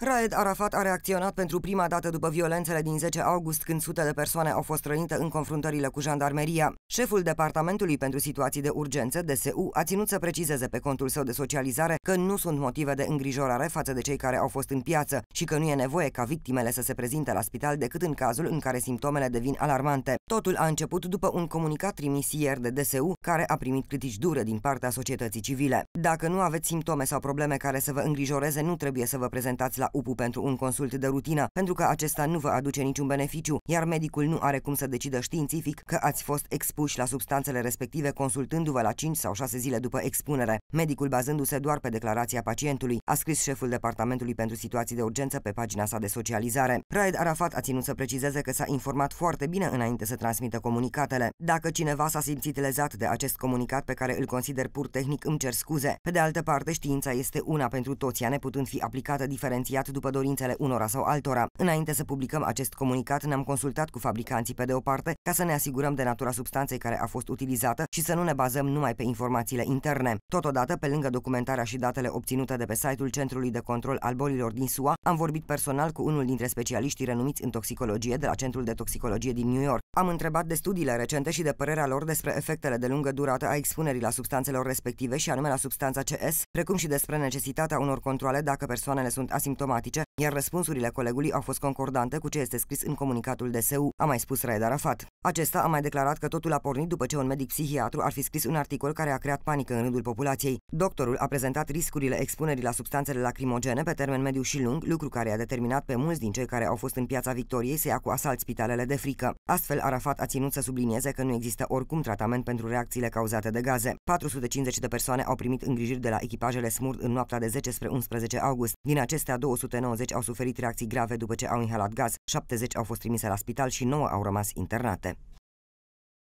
Raed Arafat a reacționat pentru prima dată după violențele din 10 august, când sute de persoane au fost rănite în confruntările cu jandarmeria. Șeful Departamentului pentru Situații de Urgență, DSU, a ținut să precizeze pe contul său de socializare că nu sunt motive de îngrijorare față de cei care au fost în piață și că nu e nevoie ca victimele să se prezinte la spital decât în cazul în care simptomele devin alarmante. Totul a început după un comunicat trimis ieri de DSU, care a primit critici dure din partea societății civile. Dacă nu aveți simptome sau probleme care să vă îngrijoreze, nu trebuie să vă prezentați la la UPU pentru un consult de rutină, pentru că acesta nu vă aduce niciun beneficiu, iar medicul nu are cum să decidă științific că ați fost expuși la substanțele respective consultându-vă la 5 sau 6 zile după expunere. Medicul, bazându-se doar pe declarația pacientului, a scris șeful Departamentului pentru Situații de Urgență pe pagina sa de socializare. Raed Arafat a ținut să precizeze că s-a informat foarte bine înainte să transmită comunicatele. Dacă cineva s-a simțit lezat de acest comunicat pe care îl consider pur tehnic, îmi cer scuze. Pe de altă parte, știința este una pentru toți, ea neputând fi aplicată diferențiat negociat după dorințele unora sau altora. Înainte să publicăm acest comunicat, ne-am consultat cu fabricanții pe de o parte ca să ne asigurăm de natura substanței care a fost utilizată și să nu ne bazăm numai pe informațiile interne. Totodată, pe lângă documentarea și datele obținute de pe site-ul Centrului de Control al Bolilor din SUA, am vorbit personal cu unul dintre specialiștii renumiți în toxicologie de la Centrul de Toxicologie din New York. Am întrebat de studiile recente și de părerea lor despre efectele de lungă durată a expunerii la substanțelor respective și anume la substanța CS, precum și despre necesitatea unor controle dacă persoanele sunt asimptomatice, iar răspunsurile colegului au fost concordante cu ce este scris în comunicatul DSU, a mai spus Raed Arafat. Acesta a mai declarat că totul a pornit după ce un medic psihiatru ar fi scris un articol care a creat panică în rândul populației. Doctorul a prezentat riscurile expunerii la substanțele lacrimogene pe termen mediu și lung, lucru care a determinat pe mulți din cei care au fost în piața Victoriei să ia cu asalt spitalele de frică. Astfel, Arafat a ținut să sublinieze că nu există oricum tratament pentru reacțiile cauzate de gaze. 450 de persoane au primit îngrijiri de la echipajele SMURD în noaptea de 10 spre 11 august. Din acestea, 290 au suferit reacții grave după ce au inhalat gaz, 70 au fost trimise la spital și 9 au rămas internate.